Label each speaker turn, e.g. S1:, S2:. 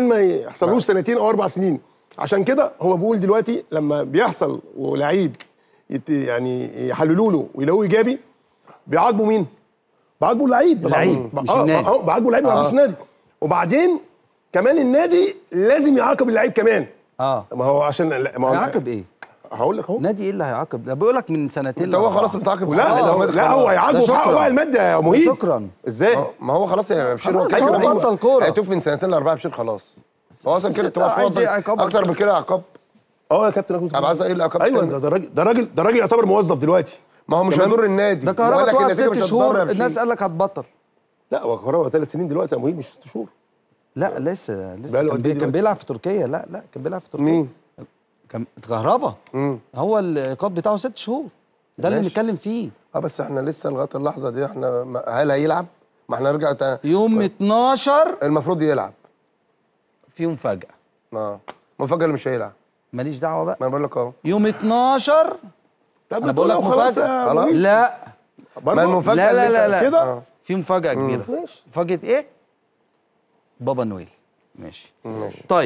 S1: ما يحصلوش سنتين او اربع سنين عشان كده هو بيقول دلوقتي لما بيحصل ولعيب يعني يحللوا له ويلاقوه ايجابي بيعاقبوا مين؟ بيعاقبوا اللعيب اللعيب مش آه، النادي اه, آه، بيعاقبوا اللعيب مش آه. النادي وبعدين كمان النادي لازم يعاقب اللعيب كمان اه ما هو عشان ما هو يعاقب ايه؟ هقول لك اهو
S2: نادي ايه اللي هيعاقب ده بيقول لك من سنتين هو خلاص متعاقب لا لا, لا هو هيعاقب حقه بقى الماده يا مهيب شكرا ازاي آه. ما هو خلاص يا بشير هو بطل أيوه. كوره هيتوف من سنتين لاربعه بشير خلاص هو اصلا كده تبقى فاضي اكتر من كده عقاب اه يا كابتن انا عايز ايه العقاب ايوه ده
S1: راجل ده راجل ده راجل يعتبر موظف دلوقتي ما هو مش هيضر النادي ده كهرباء توقف ست شهور الناس قال
S2: لك هتبطل لا هو كهرباء ثلاث سنين دلوقتي يا مهيب مش ست شهور لا لسه لسه كان, إيه كان بيلعب في تركيا لا لا كان بيلعب في تركيا مين كم كهربا هو العقاب بتاعه ست شهور ده اللي بنتكلم فيه اه بس احنا لسه لغايه اللحظه دي احنا هل هيلعب؟ ما احنا نرجع تاني يوم ف... طيب. 12 المفروض يلعب في مفاجاه اه مفاجاه اللي مش هيلعب ماليش دعوه بقى ما انا بقول لك اهو يوم 12 طب انا بقول لك مفاجاه خلاص لا
S1: ما المفاجاه لا لا لا, لا. كده آه.
S2: في مفاجاه كبيره ماشي مفاجاه ايه؟ بابا نويل ماشي ماشي طيب